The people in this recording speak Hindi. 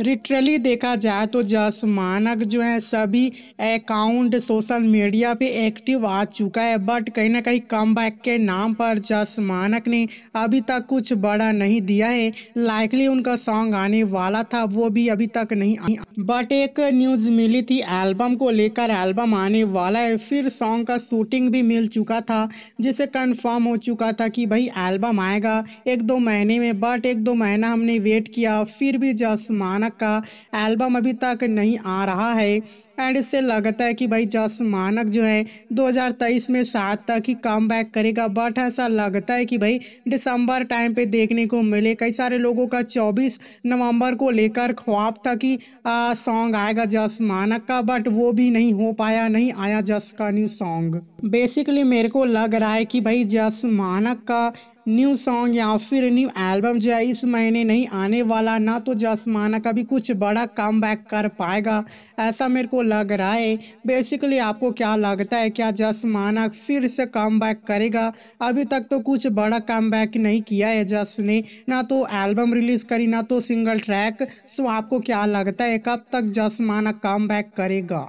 लिटरली देखा जाए तो जस मानक जो है सभी अकाउंट सोशल मीडिया पे एक्टिव आ चुका है बट कहीं ना कहीं कम बैक के नाम पर जस मानक ने अभी तक कुछ बड़ा नहीं दिया है लाइकली उनका सॉन्ग आने वाला था वो भी अभी तक नहीं बट एक न्यूज़ मिली थी एल्बम को लेकर एल्बम आने वाला है फिर सॉन्ग का शूटिंग भी मिल चुका था जिसे कंफर्म हो चुका था कि भाई एल्बम आएगा एक दो महीने में बट एक दो महीना हमने वेट किया फिर भी जसमानक का एल्बम अभी तक नहीं आ रहा है एंड इससे लगता है कि भाई जस मानक जो है 2023 में सात तक ही कम बैक करेगा बट ऐसा लगता है कि भाई दिसंबर टाइम पे देखने को मिले कई सारे लोगों का 24 नवंबर को लेकर ख्वाब था कि आ, सॉन्ग आएगा जस मानक का बट वो भी नहीं हो पाया नहीं आया जस का न्यू सॉन्ग बेसिकली मेरे को लग रहा है कि भाई जस मानक का न्यू सॉन्ग या फिर न्यू एल्बम जो है इस महीने नहीं आने वाला ना तो जसमाना का भी कुछ बड़ा कम कर पाएगा ऐसा मेरे को लग रहा है बेसिकली आपको क्या लगता है क्या जसमाना फिर से कम करेगा अभी तक तो कुछ बड़ा कम नहीं किया है जस ने ना तो एल्बम रिलीज करी ना तो सिंगल ट्रैक सो आपको क्या लगता है कब तक जसमाना कम करेगा